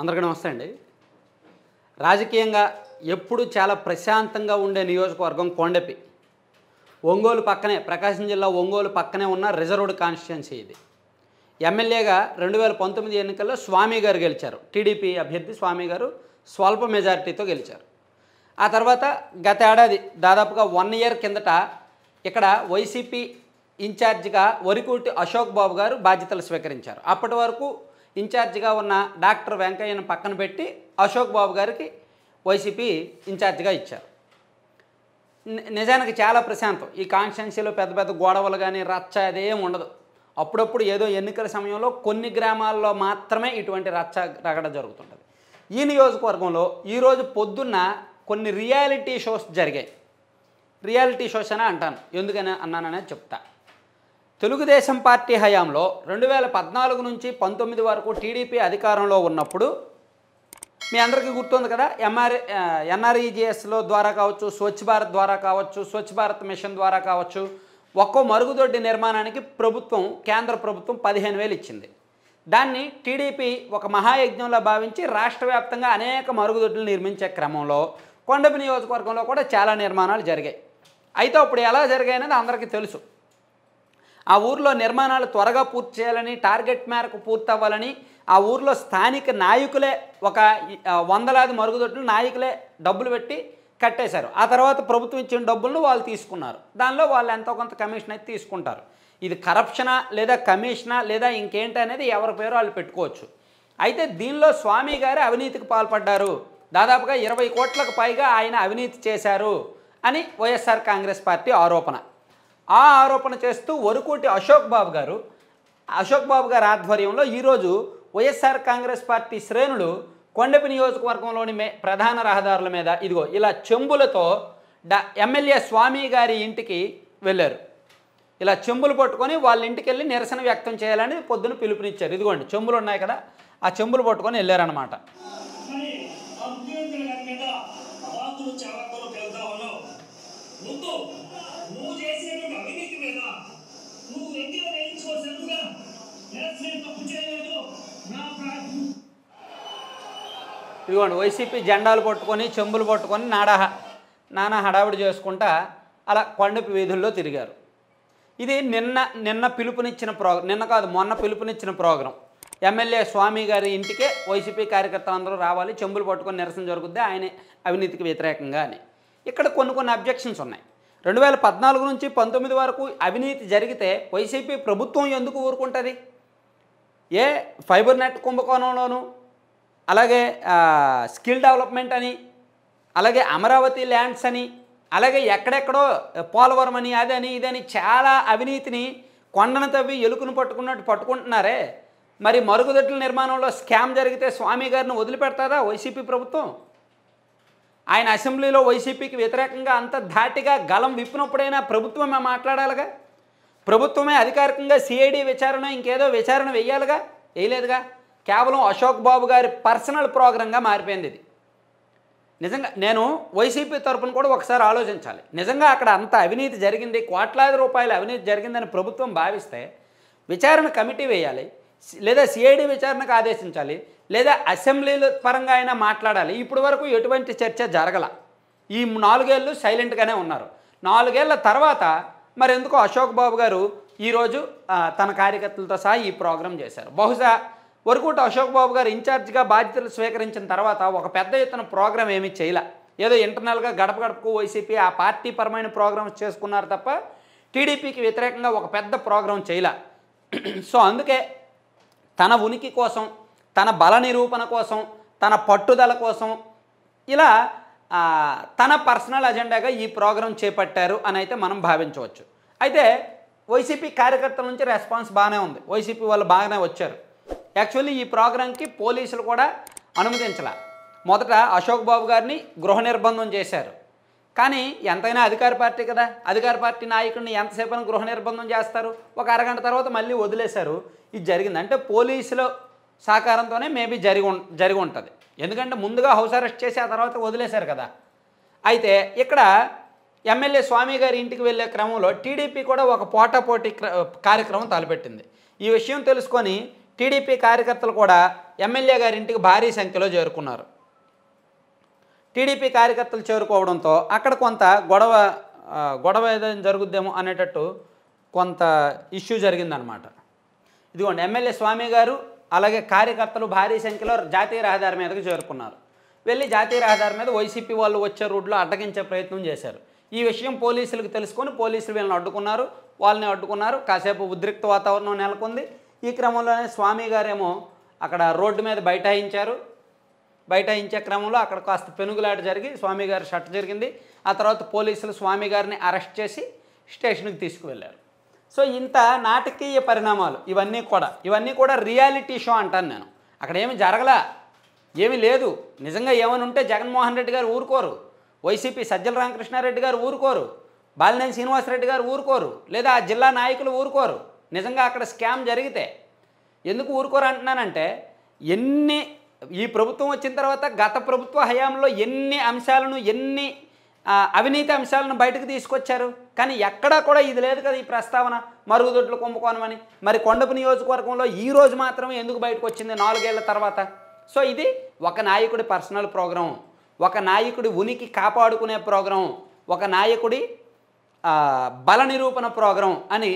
అందరికీ నమస్తే అండి రాజకీయంగా ఎప్పుడు చాలా ప్రశాంతంగా ఉండే నియోజకవర్గం కొండపి ఒంగోలు పక్కనే ప్రకాశం జిల్లా ఒంగోలు పక్కనే ఉన్న రిజర్వ్డ్ కాన్స్టిట్యున్సీ ఇది ఎమ్మెల్యేగా రెండు వేల పంతొమ్మిది ఎన్నికల్లో స్వామి గారు గెలిచారు టీడీపీ అభ్యర్థి స్వామి గారు స్వల్ప మెజారిటీతో గెలిచారు ఆ తర్వాత గత ఏడాది దాదాపుగా వన్ ఇయర్ కిందట ఇక్కడ వైసీపీ ఇన్ఛార్జిగా వరికూటి అశోక్ బాబు గారు బాధ్యతలు స్వీకరించారు అప్పటి వరకు ఇన్ఛార్జిగా ఉన్న డాక్టర్ వెంకయ్యను పక్కన పెట్టి అశోక్ బాబు గారికి వైసీపీ ఇన్ఛార్జిగా ఇచ్చారు నిజానికి చాలా ప్రశాంతం ఈ కాన్స్టిట్యున్సీలో పెద్ద పెద్ద గొడవలు కానీ రచ్చ అదేం ఉండదు అప్పుడప్పుడు ఏదో ఎన్నికల సమయంలో కొన్ని గ్రామాల్లో మాత్రమే ఇటువంటి రచ్చ రగడ జరుగుతుంటుంది ఈ నియోజకవర్గంలో ఈరోజు పొద్దున్న కొన్ని రియాలిటీ షోస్ జరిగాయి రియాలిటీ షోస్ అనే అంటాను ఎందుకని అన్నాననే చెప్తాను తెలుగుదేశం పార్టీ హయాంలో రెండు వేల పద్నాలుగు నుంచి పంతొమ్మిది వరకు టీడీపీ అధికారంలో ఉన్నప్పుడు మీ అందరికీ గుర్తుంది కదా ఎంఆర్ ఎన్ఆర్ఈజిఎస్లో ద్వారా కావచ్చు స్వచ్ఛ భారత్ ద్వారా కావచ్చు స్వచ్ఛ భారత్ మిషన్ ద్వారా కావచ్చు ఒక్కో మరుగుదొడ్డి నిర్మాణానికి ప్రభుత్వం కేంద్ర ప్రభుత్వం పదిహేను వేలు ఇచ్చింది దాన్ని టీడీపీ ఒక మహాయజ్ఞంలో భావించి రాష్ట్ర వ్యాప్తంగా అనేక మరుగుదొడ్లు నిర్మించే క్రమంలో కొండపి నియోజకవర్గంలో కూడా చాలా నిర్మాణాలు జరిగాయి అయితే అప్పుడు ఎలా జరిగాయనేది అందరికీ తెలుసు ఆ ఊర్లో నిర్మాణాలు త్వరగా పూర్తి చేయాలని టార్గెట్ మేరకు పూర్తవ్వాలని ఆ ఊర్లో స్థానిక నాయకులే ఒక వందలాది మరుగుదొడ్లు నాయకులే డబ్బులు పెట్టి కట్టేశారు ఆ తర్వాత ప్రభుత్వం ఇచ్చిన డబ్బులను వాళ్ళు తీసుకున్నారు దానిలో వాళ్ళు ఎంతో కొంత కమిషన్ అయితే తీసుకుంటారు ఇది కరప్షనా లేదా కమిషనా లేదా ఇంకేంటి అనేది ఎవరి పేరు వాళ్ళు పెట్టుకోవచ్చు అయితే దీనిలో స్వామి గారు అవినీతికి పాల్పడ్డారు దాదాపుగా ఇరవై కోట్లకు పైగా ఆయన అవినీతి చేశారు అని వైఎస్ఆర్ కాంగ్రెస్ పార్టీ ఆరోపణ ఆ ఆరోపణ చేస్తూ వరుకోటి అశోక్ బాబు గారు అశోక్ బాబు గారి ఆధ్వర్యంలో ఈరోజు వైఎస్ఆర్ కాంగ్రెస్ పార్టీ శ్రేణులు కొండపి నియోజకవర్గంలోని మే ప్రధాన రహదారుల మీద ఇదిగో ఇలా చెంబులతో డా ఎమ్మెల్యే స్వామి గారి ఇంటికి వెళ్ళారు ఇలా చెంబులు పట్టుకొని వాళ్ళ ఇంటికి వెళ్ళి నిరసన వ్యక్తం చేయాలని పొద్దున పిలుపునిచ్చారు ఇదిగోండి చెంబులు ఉన్నాయి కదా ఆ చెంబులు పట్టుకొని వెళ్ళారనమాట ఇదిగోండి వైసీపీ జెండాలు పట్టుకొని చెంబులు పట్టుకొని నాడా నానా హడావిడి చేసుకుంటా అలా కొండపి వీధుల్లో తిరిగారు ఇది నిన్న నిన్న పిలుపునిచ్చిన ప్రోగ్రాం నిన్న కాదు మొన్న పిలుపునిచ్చిన ప్రోగ్రాం ఎమ్మెల్యే స్వామి గారి ఇంటికే వైసీపీ కార్యకర్తలందరూ రావాలి చెంబులు పట్టుకొని నిరసన జరుగుద్ది ఆయన అవినీతికి వ్యతిరేకంగా అని ఇక్కడ కొన్ని కొన్ని అబ్జెక్షన్స్ ఉన్నాయి రెండు వేల పద్నాలుగు నుంచి పంతొమ్మిది వరకు అవినీతి జరిగితే వైసీపీ ప్రభుత్వం ఎందుకు ఊరుకుంటుంది ఏ ఫైబర్ నెట్ కుంభకోణంలోనూ అలాగే స్కిల్ డెవలప్మెంట్ అని అలాగే అమరావతి ల్యాండ్స్ అని అలాగే ఎక్కడెక్కడో పోలవరం అని అదని ఇదని చాలా అవినీతిని కొండను తవ్వి ఎలుకను పట్టుకున్నట్టు పట్టుకుంటున్నారే మరి మరుగుదొడ్ల నిర్మాణంలో స్కామ్ జరిగితే స్వామి గారిని వదిలిపెడతారా వైసీపీ ప్రభుత్వం ఆయన అసెంబ్లీలో వైసీపీకి వ్యతిరేకంగా అంత ధాటిగా గలం విప్పినప్పుడైనా ప్రభుత్వమే మాట్లాడాలిగా ప్రభుత్వమే అధికారికంగా సిఐడి విచారణ ఇంకేదో విచారణ వెయ్యాలిగా వేయలేదుగా కేవలం అశోక్ బాబు గారి పర్సనల్ ప్రోగ్రాంగా మారిపోయింది ఇది నిజంగా నేను వైసీపీ తరఫున కూడా ఒకసారి ఆలోచించాలి నిజంగా అక్కడ అంత అవినీతి జరిగింది కోట్లాది రూపాయల అవినీతి జరిగిందని ప్రభుత్వం భావిస్తే విచారణ కమిటీ వేయాలి లేదా సిఐడి విచారణకు ఆదేశించాలి లేదా అసెంబ్లీల పరంగా అయినా మాట్లాడాలి ఇప్పటి వరకు ఎటువంటి చర్చ జరగల ఈ నాలుగేళ్ళు సైలెంట్గానే ఉన్నారు నాలుగేళ్ల తర్వాత మరెందుకు అశోక్ బాబు గారు ఈరోజు తన కార్యకర్తలతో సహా ఈ ప్రోగ్రాం చేశారు బహుశా వరకుట అశోక్ బాబు గారు ఇన్ఛార్జ్గా బాధ్యతలు స్వీకరించిన తర్వాత ఒక పెద్ద ఎత్తున ప్రోగ్రాం ఏమీ చేయలే ఏదో ఇంటర్నల్గా గడప గడపకు వైసీపీ ఆ పార్టీ పరమైన ప్రోగ్రామ్స్ చేసుకున్నారు తప్ప టీడీపీకి వ్యతిరేకంగా ఒక పెద్ద ప్రోగ్రాం చేయలే సో అందుకే తన ఉనికి కోసం తన బల నిరూపణ కోసం తన పట్టుదల కోసం ఇలా తన పర్సనల్ అజెండాగా ఈ ప్రోగ్రామ్ చేపట్టారు అని అయితే మనం భావించవచ్చు అయితే వైసీపీ కార్యకర్తల నుంచి రెస్పాన్స్ బాగానే ఉంది వైసీపీ వాళ్ళు బాగానే వచ్చారు యాక్చువల్లీ ఈ ప్రోగ్రాంకి పోలీసులు కూడా అనుమతించాల మొదట అశోక్ బాబు గారిని గృహ నిర్బంధం చేశారు కానీ ఎంతైనా అధికార పార్టీ కదా అధికార పార్టీ నాయకుడిని ఎంతసేపు గృహ నిర్బంధం చేస్తారు ఒక అరగంట తర్వాత మళ్ళీ వదిలేశారు ఇది జరిగింది అంటే పోలీసుల సహకారంతోనే మేబీ జరిగి జరిగి ఉంటుంది ఎందుకంటే ముందుగా హౌస్ అరెస్ట్ చేసి ఆ తర్వాత వదిలేశారు కదా అయితే ఇక్కడ ఎమ్మెల్యే స్వామి గారి ఇంటికి వెళ్ళే క్రమంలో టీడీపీ కూడా ఒక పోటాపోటీ కార్యక్రమం తలపెట్టింది ఈ విషయం తెలుసుకొని టీడీపీ కార్యకర్తలు కూడా ఎమ్మెల్యే గారింటికి భారీ సంఖ్యలో చేరుకున్నారు టీడీపీ కార్యకర్తలు చేరుకోవడంతో అక్కడ కొంత గొడవ గొడవ ఏదైనా జరుగుద్దేమో అనేటట్టు కొంత ఇష్యూ జరిగిందనమాట ఇదిగోండి ఎమ్మెల్యే స్వామి గారు అలాగే కార్యకర్తలు భారీ సంఖ్యలో జాతీయ రహదారి మీదకు చేరుకున్నారు వెళ్ళి జాతీయ రహదారి మీద వైసీపీ వాళ్ళు వచ్చే రూట్లో అడ్డగించే ప్రయత్నం చేశారు ఈ విషయం పోలీసులకు తెలుసుకొని పోలీసులు వీళ్ళని అడ్డుకున్నారు వాళ్ళని అడ్డుకున్నారు కాసేపు ఉద్రిక్త వాతావరణం నెలకొంది ఈ క్రమంలోనే స్వామి గారేమో అక్కడ రోడ్డు మీద బైఠాయించారు బైఠాయించే క్రమంలో అక్కడ కాస్త పెనుగులాట జరిగి స్వామి గారి షట్ జరిగింది ఆ తర్వాత పోలీసులు స్వామి గారిని అరెస్ట్ చేసి స్టేషన్కి తీసుకువెళ్ళారు సో ఇంత నాటకీయ పరిణామాలు ఇవన్నీ కూడా ఇవన్నీ కూడా రియాలిటీ షో అంటాను నేను అక్కడ ఏమి జరగలా ఏమీ లేదు నిజంగా ఏమని ఉంటే జగన్మోహన్ రెడ్డి గారు ఊరుకోరు వైసీపీ సజ్జల రామకృష్ణారెడ్డి గారు ఊరుకోరు బాలినేని శ్రీనివాసరెడ్డి గారు ఊరుకోరు లేదా ఆ జిల్లా నాయకులు ఊరుకోరు నిజంగా అక్కడ స్కామ్ జరిగితే ఎందుకు ఊరుకోరు అంటున్నానంటే ఎన్ని ఈ ప్రభుత్వం వచ్చిన తర్వాత గత ప్రభుత్వ హయాంలో ఎన్ని అంశాలను ఎన్ని అవినీతి అంశాలను బయటకు తీసుకొచ్చారు కానీ ఎక్కడా కూడా ఇది లేదు కదా ఈ ప్రస్తావన మరుగుదొడ్లు కుంభకోణమని మరి కొండపు నియోజకవర్గంలో ఈ రోజు మాత్రమే ఎందుకు బయటకు వచ్చింది నాలుగేళ్ల తర్వాత సో ఇది ఒక నాయకుడి పర్సనల్ ప్రోగ్రాం ఒక నాయకుడి ఉనికి కాపాడుకునే ప్రోగ్రాం ఒక నాయకుడి బల నిరూపణ ప్రోగ్రాం అని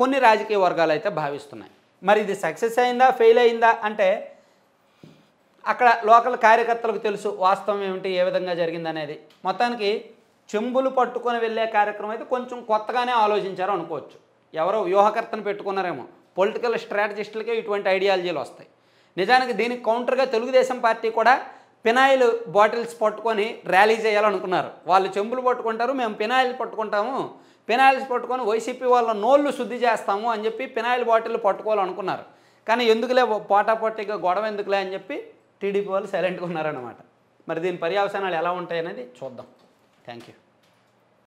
కొన్ని రాజకీయ వర్గాలు అయితే భావిస్తున్నాయి మరి ఇది సక్సెస్ అయిందా ఫెయిల్ అయిందా అంటే అక్కడ లోకల్ కార్యకర్తలకు తెలుసు వాస్తవం ఏమిటి ఏ విధంగా జరిగిందనేది మొత్తానికి చెంబులు పట్టుకొని వెళ్ళే కార్యక్రమం అయితే కొంచెం కొత్తగానే ఆలోచించారు అనుకోవచ్చు ఎవరో వ్యూహకర్తను పెట్టుకున్నారేమో పొలిటికల్ స్ట్రాటజిస్టులకే ఇటువంటి ఐడియాలజీలు వస్తాయి నిజానికి దీనికి కౌంటర్గా తెలుగుదేశం పార్టీ కూడా పినాయిల్ బాటిల్స్ పట్టుకొని ర్యాలీ చేయాలనుకున్నారు వాళ్ళు చెంబులు పట్టుకుంటారు మేము పినాయిల్ పట్టుకుంటాము పినాయిల్స్ పట్టుకొని వైసీపీ వాళ్ళ నోళ్ళు శుద్ధి చేస్తాము అని చెప్పి పినాయిల్ బాటిల్ పట్టుకోవాలనుకున్నారు కానీ ఎందుకులే పోటాపోటీగా గొడవ ఎందుకులే అని చెప్పి టీడీపీ వాళ్ళు సైలెంట్గా ఉన్నారనమాట మరి దీని పర్యావసానాలు ఎలా ఉంటాయనేది చూద్దాం థ్యాంక్ యూ